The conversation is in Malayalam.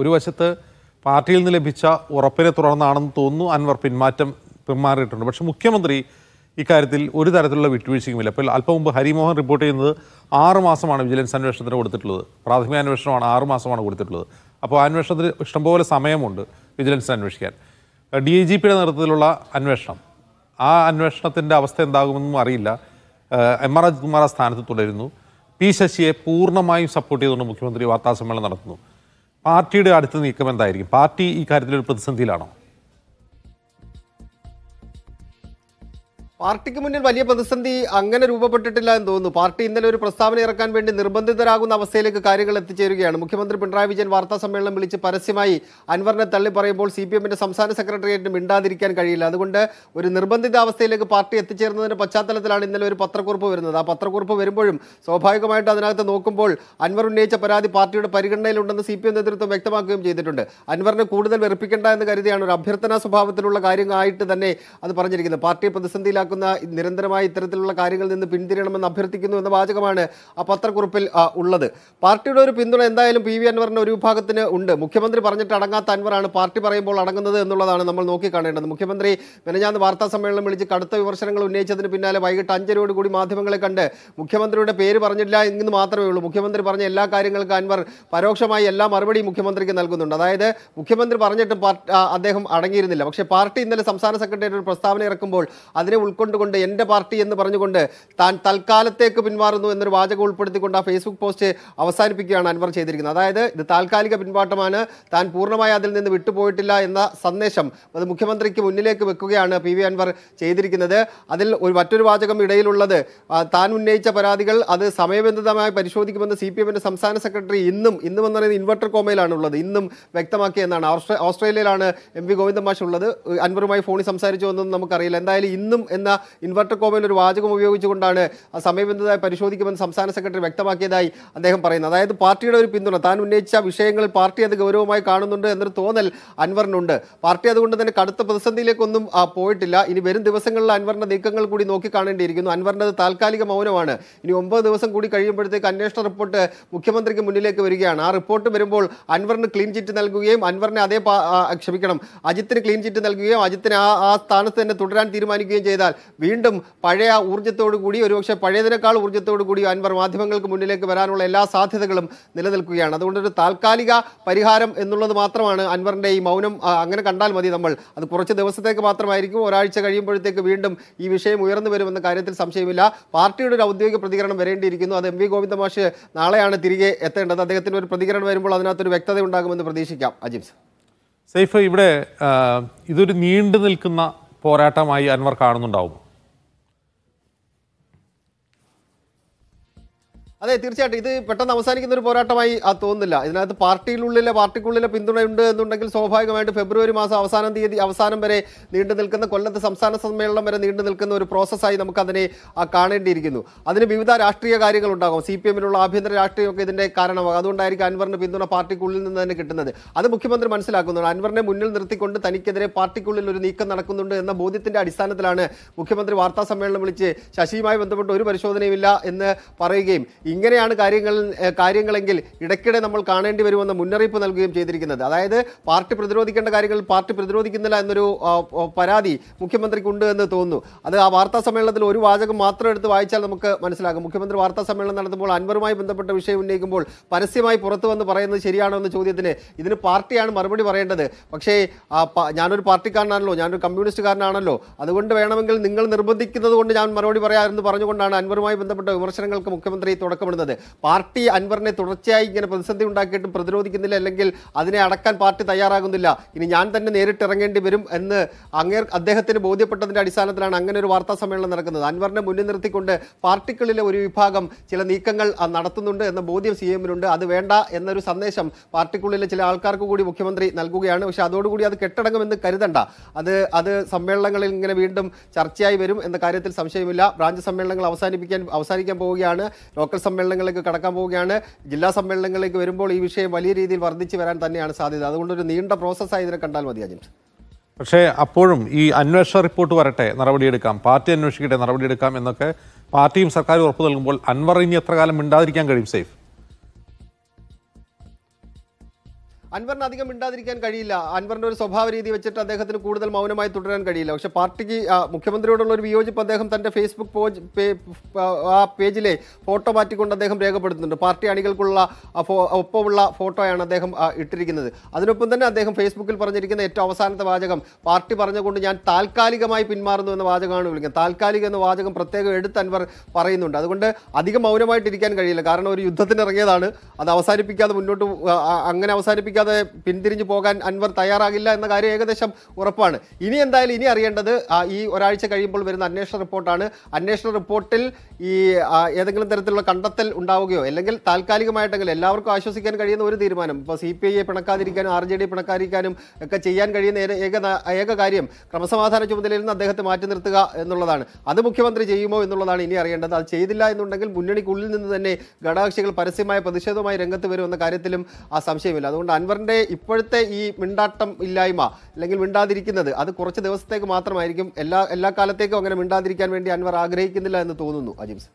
ഒരു വശത്ത് പാർട്ടിയിൽ നിന്ന് ലഭിച്ച ഉറപ്പിനെ തുടർന്നാണെന്ന് തോന്നുന്നു അൻവർ പിന്മാറ്റം പിന്മാറിയിട്ടുണ്ട് പക്ഷേ മുഖ്യമന്ത്രി ഇക്കാര്യത്തിൽ ഒരു തരത്തിലുള്ള വിട്ടുവീഴ്ചയുമില്ല അപ്പോൾ അല്പം മുമ്പ് ഹരിമോഹൻ റിപ്പോർട്ട് ചെയ്യുന്നത് ആറ് മാസമാണ് വിജിലൻസ് അന്വേഷണത്തിന് കൊടുത്തിട്ടുള്ളത് പ്രാഥമിക അന്വേഷണമാണ് ആറ് മാസമാണ് കൊടുത്തിട്ടുള്ളത് അപ്പോൾ അന്വേഷണത്തിന് ഇഷ്ടംപോലെ സമയമുണ്ട് വിജിലൻസ് അന്വേഷിക്കാൻ ഡി ഐ ജി പിയുടെ നേതൃത്വത്തിലുള്ള അന്വേഷണം ആ അന്വേഷണത്തിൻ്റെ അവസ്ഥ എന്താകുമെന്നും അറിയില്ല എം ആർ അജിത് കുമാർ ആ സ്ഥാനത്ത് തുടരുന്നു പി ശശിയെ പൂർണ്ണമായും സപ്പോർട്ട് ചെയ്തുകൊണ്ട് മുഖ്യമന്ത്രി വാർത്താസമ്മേളനം നടത്തുന്നു പാർട്ടിയുടെ അടുത്ത നീക്കം എന്തായിരിക്കും പാർട്ടി ഈ കാര്യത്തിൽ ഒരു പ്രതിസന്ധിയിലാണോ പാർട്ടിക്ക് മുന്നിൽ വലിയ പ്രതിസന്ധി അങ്ങനെ രൂപപ്പെട്ടിട്ടില്ല എന്ന് തോന്നുന്നു പാർട്ടി ഇന്നലെ ഒരു പ്രസ്താവന ഇറക്കാൻ വേണ്ടി നിർബന്ധിതരാകുന്ന അവസ്ഥയിലേക്ക് കാര്യങ്ങൾ എത്തിച്ചേരുകയാണ് മുഖ്യമന്ത്രി പിണറായി വിജയൻ വാർത്താ സമ്മേളനം വിളിച്ച് പരസ്യമായി അൻവറിനെ തള്ളി പറയുമ്പോൾ സി പി എമ്മിന്റെ സംസ്ഥാന സെക്രട്ടേറിയറ്റിന് മിണ്ടാതിരിക്കാൻ കഴിയില്ല അതുകൊണ്ട് ഒരു നിർബന്ധിത അവസ്ഥയിലേക്ക് പാർട്ടി എത്തിച്ചേർന്നതിന്റെ പശ്ചാത്തലത്തിലാണ് ഇന്നലെ ഒരു പത്രക്കുറിപ്പ് വരുന്നത് ആ പത്രക്കുറിപ്പ് വരുമ്പോഴും സ്വാഭാവികമായിട്ട് അതിനകത്ത് നോക്കുമ്പോൾ അൻവർ ഉന്നയിച്ച പരാതി പാർട്ടിയുടെ പരിഗണനയിലുണ്ടെന്ന് സി പി എം നേതൃത്വം വ്യക്തമാക്കുകയും ചെയ്തിട്ടുണ്ട് അൻവറിനെ കൂടുതൽ വെറുപ്പിക്കേണ്ട എന്ന് കരുതിയാണ് ഒരു അഭ്യർത്ഥനാ സ്വഭാവത്തിലുള്ള കാര്യമായിട്ട് തന്നെ അത് പറഞ്ഞിരിക്കുന്നത് പാർട്ടി പ്രതിസന്ധിയിലാക്കി ഉണ്ടാക്കുന്ന നിരന്തരമായ ഇത്തരത്തിലുള്ള കാര്യങ്ങളിൽ നിന്ന് പിന്തിരിയണമെന്ന് അഭ്യർത്ഥിക്കുന്നു എന്ന വാചകമാണ് ആ പത്രക്കുറിപ്പിൽ ഉള്ളത് പാർട്ടിയുടെ ഒരു പിന്തുണ എന്തായാലും പി വി അൻവറിൻ്റെ ഒരു വിഭാഗത്തിന് ഉണ്ട് മുഖ്യമന്ത്രി പറഞ്ഞിട്ട് അടങ്ങാത്ത അൻവറാണ് പാർട്ടി പറയുമ്പോൾ അടങ്ങുന്നത് എന്നുള്ളതാണ് നമ്മൾ നോക്കിക്കാണേണ്ടത് മുഖ്യമന്ത്രി മെനഞ്ഞാന്ന് വാർത്താ സമ്മേളനം വിളിച്ച് കടുത്ത വിമർശനങ്ങൾ ഉന്നയിച്ചതിന് പിന്നാലെ വൈകിട്ട് അഞ്ചരയോടുകൂടി മാധ്യമങ്ങളെ കണ്ട് മുഖ്യമന്ത്രിയുടെ പേര് പറഞ്ഞില്ല എന്ന് മാത്രമേ ഉള്ളൂ മുഖ്യമന്ത്രി പറഞ്ഞ എല്ലാ കാര്യങ്ങൾക്കും അൻവർ പരോക്ഷമായി എല്ലാ മറുപടിയും മുഖ്യമന്ത്രിക്ക് നൽകുന്നുണ്ട് അതായത് മുഖ്യമന്ത്രി പറഞ്ഞിട്ടും അദ്ദേഹം അടങ്ങിയിരുന്നില്ല പക്ഷേ പാർട്ടി ഇന്നലെ സംസ്ഥാന സെക്രട്ടറി ഒരു പ്രസ്താവന ഇറക്കുമ്പോൾ അതിനെ ഉൾക്കൊണ്ടുകൊണ്ട് എൻ്റെ പാർട്ടി എന്ന് പറഞ്ഞുകൊണ്ട് താൻ തൽക്കാലത്തേക്ക് പിന്മാറുന്നു എന്നൊരു വാചകം ഉൾപ്പെടുത്തിക്കൊണ്ട് ആ ഫേസ്ബുക്ക് പോസ്റ്റ് അവസാനിപ്പിക്കുകയാണ് അൻവർ ചെയ്തിരിക്കുന്നത് അതായത് ഇത് താൽക്കാലിക പിൻപാട്ടമാണ് താൻ പൂർണ്ണമായി അതിൽ നിന്ന് വിട്ടുപോയിട്ടില്ല എന്ന സന്ദേശം അത് മുഖ്യമന്ത്രിക്ക് മുന്നിലേക്ക് വെക്കുകയാണ് പി അൻവർ ചെയ്തിരിക്കുന്നത് അതിൽ ഒരു മറ്റൊരു വാചകം ഇടയിലുള്ളത് താൻ ഉന്നയിച്ച പരാതികൾ അത് സമയബന്ധിതമായി പരിശോധിക്കുമെന്ന് സി സംസ്ഥാന സെക്രട്ടറി ഇന്നും ഇന്നും എന്ന് പറയുന്നത് ഇൻവെർട്ടർ കോമയിലാണ് ഉള്ളത് ഇന്നും വ്യക്തമാക്കിയെന്നാണ് ഓസ്ട്രേലിയയിലാണ് എം വി ഗോവിന്ദമാഷ് ഉള്ളത് അൻവറുമായി ഫോണിൽ സംസാരിച്ചു എന്നൊന്നും നമുക്കറിയില്ല എന്തായാലും ഇന്നും എന്ന് എന്ന ഇൻവെർട്ടർ കോമയിൽ ഒരു വാചകം ഉപയോഗിച്ചുകൊണ്ടാണ് സമയബന്ധിതമായി പരിശോധിക്കുമെന്ന് സംസ്ഥാന സെക്രട്ടറി വ്യക്തമാക്കിയതായി അദ്ദേഹം പറയുന്നത് അതായത് പാർട്ടിയുടെ ഒരു പിന്തുണ താൻ ഉന്നയിച്ച വിഷയങ്ങളിൽ പാർട്ടി അത് ഗൗരവമായി കാണുന്നുണ്ട് എന്നൊരു തോന്നൽ അൻവറിനുണ്ട് പാർട്ടി അതുകൊണ്ട് തന്നെ കടുത്ത പ്രതിസന്ധിയിലേക്കൊന്നും പോയിട്ടില്ല ഇനി വരും ദിവസങ്ങളിൽ അൻവറിന്റെ നീക്കങ്ങൾ കൂടി നോക്കിക്കാണേണ്ടിയിരിക്കുന്നു അൻവറിൻ്റെ താൽക്കാലിക മൗനമാണ് ഇനി ഒമ്പത് ദിവസം കൂടി കഴിയുമ്പോഴത്തേക്ക് അന്വേഷണ റിപ്പോർട്ട് മുഖ്യമന്ത്രിക്ക് മുന്നിലേക്ക് വരികയാണ് ആ റിപ്പോർട്ട് വരുമ്പോൾ അൻവറിന് ക്ലീൻ ചിറ്റ് നൽകുകയും അൻവറിനെ അതേ ക്ഷമിക്കണം അജിത്തിന് ക്ലീൻ ചിറ്റ് നൽകുകയും അജിത്തിന് ആ ആ സ്ഥാനത്ത് തന്നെ തുടരാൻ തീരുമാനിക്കുകയും ചെയ്താൽ വീണ്ടും പഴയ ഊർജ്ജത്തോടു കൂടി ഒരുപക്ഷെ പഴയതിനേക്കാൾ ഊർജ്ജത്തോടു കൂടി അൻവർ മാധ്യമങ്ങൾക്ക് മുന്നിലേക്ക് വരാനുള്ള എല്ലാ സാധ്യതകളും നിലനിൽക്കുകയാണ് അതുകൊണ്ടൊരു താൽക്കാലിക പരിഹാരം എന്നുള്ളത് മാത്രമാണ് അൻവറിൻ്റെ ഈ മൗനം അങ്ങനെ കണ്ടാൽ മതി നമ്മൾ അത് കുറച്ച് ദിവസത്തേക്ക് മാത്രമായിരിക്കും ഒരാഴ്ച കഴിയുമ്പോഴത്തേക്ക് വീണ്ടും ഈ വിഷയം ഉയർന്നു വരുമെന്ന കാര്യത്തിൽ സംശയമില്ല പാർട്ടിയുടെ ഒരു ഔദ്യോഗിക പ്രതികരണം വരേണ്ടിയിരിക്കുന്നു അത് എം വി ഗോവിന്ദമാഷ് നാളെയാണ് തിരികെ എത്തേണ്ടത് അദ്ദേഹത്തിൻ്റെ ഒരു പ്രതികരണം വരുമ്പോൾ അതിനകത്തൊരു വ്യക്തത ഉണ്ടാകുമെന്ന് പ്രതീക്ഷിക്കാം അജിംസ് സൈഫ് ഇവിടെ ഇതൊരു നീണ്ടു നിൽക്കുന്ന പോരാട്ടമായി അൻവർ കാണുന്നുണ്ടാവും അതെ തീർച്ചയായിട്ടും ഇത് പെട്ടെന്ന് അവസാനിക്കുന്ന ഒരു പോരാട്ടമായി തോന്നുന്നില്ല ഇതിനകത്ത് പാർട്ടിയിലുള്ളിലെ പാർട്ടിക്കുള്ളിലെ പിന്തുണയുണ്ട് എന്നുണ്ടെങ്കിൽ സ്വാഭാവികമായിട്ട് ഫെബ്രുവരി മാസം അവസാനം തീയതി അവസാനം വരെ നീണ്ടു നിൽക്കുന്ന കൊല്ലത്ത് സംസ്ഥാന സമ്മേളനം വരെ നീണ്ടു നിൽക്കുന്ന ഒരു പ്രോസസ്സായി നമുക്കതിനെ കാണേണ്ടിയിരിക്കുന്നു അതിന് വിവിധ രാഷ്ട്രീയ കാര്യങ്ങളുണ്ടാകും സി പി എമ്മിലുള്ള ആഭ്യന്തര രാഷ്ട്രീയമൊക്കെ ഇതിൻ്റെ കാരണമാകും അതുകൊണ്ടായിരിക്കും അൻവറിന് പിന്തുണ പാർട്ടിക്കുള്ളിൽ നിന്ന് തന്നെ കിട്ടുന്നത് അത് മുഖ്യമന്ത്രി മനസ്സിലാക്കുന്നുണ്ട് അൻവറിനെ മുന്നിൽ നിർത്തിക്കൊണ്ട് തനിക്കെതിരെ പാർട്ടിക്കുള്ളിൽ ഒരു നീക്കം നടക്കുന്നുണ്ട് എന്ന ബോധ്യത്തിൻ്റെ അടിസ്ഥാനത്തിലാണ് മുഖ്യമന്ത്രി വാർത്താ സമ്മേളനം വിളിച്ച് ശശിയുമായി ബന്ധപ്പെട്ട് ഒരു പരിശോധനയുമില്ല എന്ന് പറയുകയും ഇങ്ങനെയാണ് കാര്യങ്ങൾ കാര്യങ്ങളെങ്കിൽ ഇടയ്ക്കിടെ നമ്മൾ കാണേണ്ടി വരുമെന്ന മുന്നറിയിപ്പ് നൽകുകയും ചെയ്തിരിക്കുന്നത് അതായത് പാർട്ടി പ്രതിരോധിക്കേണ്ട കാര്യങ്ങൾ പാർട്ടി പ്രതിരോധിക്കുന്നില്ല എന്നൊരു പരാതി മുഖ്യമന്ത്രിക്കുണ്ട് എന്ന് തോന്നുന്നു അത് ആ വാർത്താ സമ്മേളനത്തിൽ ഒരു വാചകം മാത്രം എടുത്ത് വായിച്ചാൽ നമുക്ക് മനസ്സിലാകും മുഖ്യമന്ത്രി വാർത്താ സമ്മേളനം നടത്തുമ്പോൾ അൻവറുമായി ബന്ധപ്പെട്ട വിഷയം ഉന്നയിക്കുമ്പോൾ പരസ്യമായി പുറത്തു വന്ന് പറയുന്നത് ശരിയാണോ എന്ന ചോദ്യത്തിന് ഇതിന് പാർട്ടിയാണ് മറുപടി പറയേണ്ടത് പക്ഷേ ഞാനൊരു പാർട്ടിക്കാരനാണല്ലോ ഞാനൊരു കമ്മ്യൂണിസ്റ്റുകാരനാണല്ലോ അതുകൊണ്ട് വേണമെങ്കിൽ നിങ്ങൾ നിർബന്ധിക്കുന്നത് കൊണ്ട് ഞാൻ മറുപടി പറയാമെന്ന് പറഞ്ഞുകൊണ്ടാണ് അൻവറുമായി ബന്ധപ്പെട്ട വിമർശനങ്ങൾക്ക് മുഖ്യമന്ത്രി തുടങ്ങി തുടക്കമിടുന്നത് പാർട്ടി അൻവറിനെ തുടർച്ചയായി ഇങ്ങനെ പ്രതിസന്ധി ഉണ്ടാക്കിയിട്ടും പ്രതിരോധിക്കുന്നില്ല അല്ലെങ്കിൽ അതിനെ അടക്കാൻ പാർട്ടി തയ്യാറാകുന്നില്ല ഇനി ഞാൻ തന്നെ നേരിട്ട് ഇറങ്ങേണ്ടി വരും എന്ന് അങ്ങേ അദ്ദേഹത്തിന് ബോധ്യപ്പെട്ടതിൻ്റെ അടിസ്ഥാനത്തിലാണ് അങ്ങനെ ഒരു വാർത്താ സമ്മേളനം നടക്കുന്നത് അൻവറിനെ മുന്നിൽ നിർത്തിക്കൊണ്ട് പാർട്ടികളിലെ ഒരു വിഭാഗം ചില നീക്കങ്ങൾ നടത്തുന്നുണ്ട് എന്ന ബോധ്യം സി എമ്മിനുണ്ട് അത് വേണ്ട എന്നൊരു സന്ദേശം പാർട്ടിക്കുള്ളിലെ ചില ആൾക്കാർക്ക് കൂടി മുഖ്യമന്ത്രി നൽകുകയാണ് പക്ഷേ അതോടുകൂടി അത് കെട്ടടങ്ങുമെന്ന് കരുതണ്ട അത് അത് സമ്മേളനങ്ങളിൽ ഇങ്ങനെ വീണ്ടും ചർച്ചയായി വരും എന്ന കാര്യത്തിൽ സംശയമില്ല ബ്രാഞ്ച് സമ്മേളനങ്ങൾ അവസാനിപ്പിക്കാൻ അവസാനിക്കാൻ പോവുകയാണ് ലോക്കൽ സമ്മേളനങ്ങളിലേക്ക് കടക്കാൻ പോവുകയാണ് ജില്ലാ സമ്മേളനങ്ങളിലേക്ക് വരുമ്പോൾ ഈ വിഷയം വലിയ രീതിയിൽ വർദ്ധിച്ചു വരാൻ തന്നെയാണ് സാധ്യത അതുകൊണ്ടൊരു നീണ്ട പ്രോസസ്സായി ഇതിനെ കണ്ടാൽ മതി അജിൻസ് പക്ഷേ അപ്പോഴും ഈ അന്വേഷണ റിപ്പോർട്ട് വരട്ടെ നടപടിയെടുക്കാം പാർട്ടി അന്വേഷിക്കട്ടെ നടപടിയെടുക്കാം എന്നൊക്കെ പാർട്ടിയും സർക്കാരും ഉറപ്പ് നൽകുമ്പോൾ അൻവർ ഇനി എത്ര കാലം മിണ്ടാതിരിക്കാൻ കഴിയും സേഫ് അൻവറിന് അധികം മിണ്ടാതിരിക്കാൻ കഴിയില്ല അൻവറിന്റെ ഒരു സ്വഭാവ രീതി വെച്ചിട്ട് അദ്ദേഹത്തിന് കൂടുതൽ മൗനമായി തുടരാൻ കഴിയില്ല പക്ഷെ പാർട്ടിക്ക് മുഖ്യമന്ത്രിയോടുള്ള ഒരു വിയോജിപ്പ് അദ്ദേഹം തന്റെ ഫേസ്ബുക്ക് ആ പേജിലെ ഫോട്ടോ മാറ്റിക്കൊണ്ട് അദ്ദേഹം രേഖപ്പെടുത്തുന്നുണ്ട് പാർട്ടി അണികൾക്കുള്ള ഒപ്പമുള്ള ഫോട്ടോയാണ് അദ്ദേഹം ഇട്ടിരിക്കുന്നത് അതിനൊപ്പം തന്നെ അദ്ദേഹം ഫേസ്ബുക്കിൽ പറഞ്ഞിരിക്കുന്ന ഏറ്റവും അവസാനത്തെ വാചകം പാർട്ടി പറഞ്ഞുകൊണ്ട് ഞാൻ താൽക്കാലികമായി പിന്മാറുന്നു എന്ന വാചകമാണ് വിളിക്കുന്നത് താൽക്കാലിക എന്ന വാചകം പ്രത്യേകം എടുത്ത് അൻവർ പറയുന്നുണ്ട് അതുകൊണ്ട് അധികം മൗനമായിട്ടിരിക്കാൻ കഴിയില്ല കാരണം ഒരു യുദ്ധത്തിനിറങ്ങിയതാണ് അത് അവസാനിപ്പിക്കാതെ മുന്നോട്ട് അങ്ങനെ അവസാനിപ്പിക്കാതെ അത് പിന്തിരിഞ്ഞു പോകാൻ അൻവർ തയ്യാറാകില്ല എന്ന കാര്യം ഏകദേശം ഉറപ്പാണ് ഇനി എന്തായാലും ഇനി അറിയേണ്ടത് ഈ ഒരാഴ്ച കഴിയുമ്പോൾ വരുന്ന അന്വേഷണ റിപ്പോർട്ടാണ് അന്വേഷണ റിപ്പോർട്ടിൽ ഈ ഏതെങ്കിലും തരത്തിലുള്ള കണ്ടെത്തൽ ഉണ്ടാവുകയോ അല്ലെങ്കിൽ താൽക്കാലികമായിട്ടെങ്കിൽ എല്ലാവർക്കും ആശ്വസിക്കാൻ കഴിയുന്ന ഒരു തീരുമാനം ഇപ്പോൾ സി പി ഐയെ പിണക്കാതിരിക്കാനും ആർ ജെ ഡി പിണക്കാതിരിക്കാനും ഒക്കെ ചെയ്യാൻ കഴിയുന്ന ഏക ഏക കാര്യം ക്രമസമാധാന ചുമതലയിൽ നിന്ന് അദ്ദേഹത്തെ മാറ്റി നിർത്തുക എന്നുള്ളതാണ് അത് മുഖ്യമന്ത്രി ചെയ്യുമോ എന്നുള്ളതാണ് ഇനി അറിയേണ്ടത് അത് ചെയ്തില്ല എന്നുണ്ടെങ്കിൽ മുന്നണിക്കുള്ളിൽ നിന്ന് തന്നെ ഘടകകക്ഷികൾ പരസ്യമായ പ്രതിഷേധവുമായി രംഗത്ത് വരുമെന്ന കാര്യത്തിലും ആ സംശയമില്ല അതുകൊണ്ട് അൻവർ ഇവരുടെ ഇപ്പോഴത്തെ ഈ മിണ്ടാട്ടം ഇല്ലായ്മ അല്ലെങ്കിൽ മിണ്ടാതിരിക്കുന്നത് അത് കുറച്ച് ദിവസത്തേക്ക് മാത്രമായിരിക്കും എല്ലാ എല്ലാ കാലത്തേക്കും അങ്ങനെ മിണ്ടാതിരിക്കാൻ വേണ്ടി അൻവർ ആഗ്രഹിക്കുന്നില്ല എന്ന് തോന്നുന്നു അജിംസ്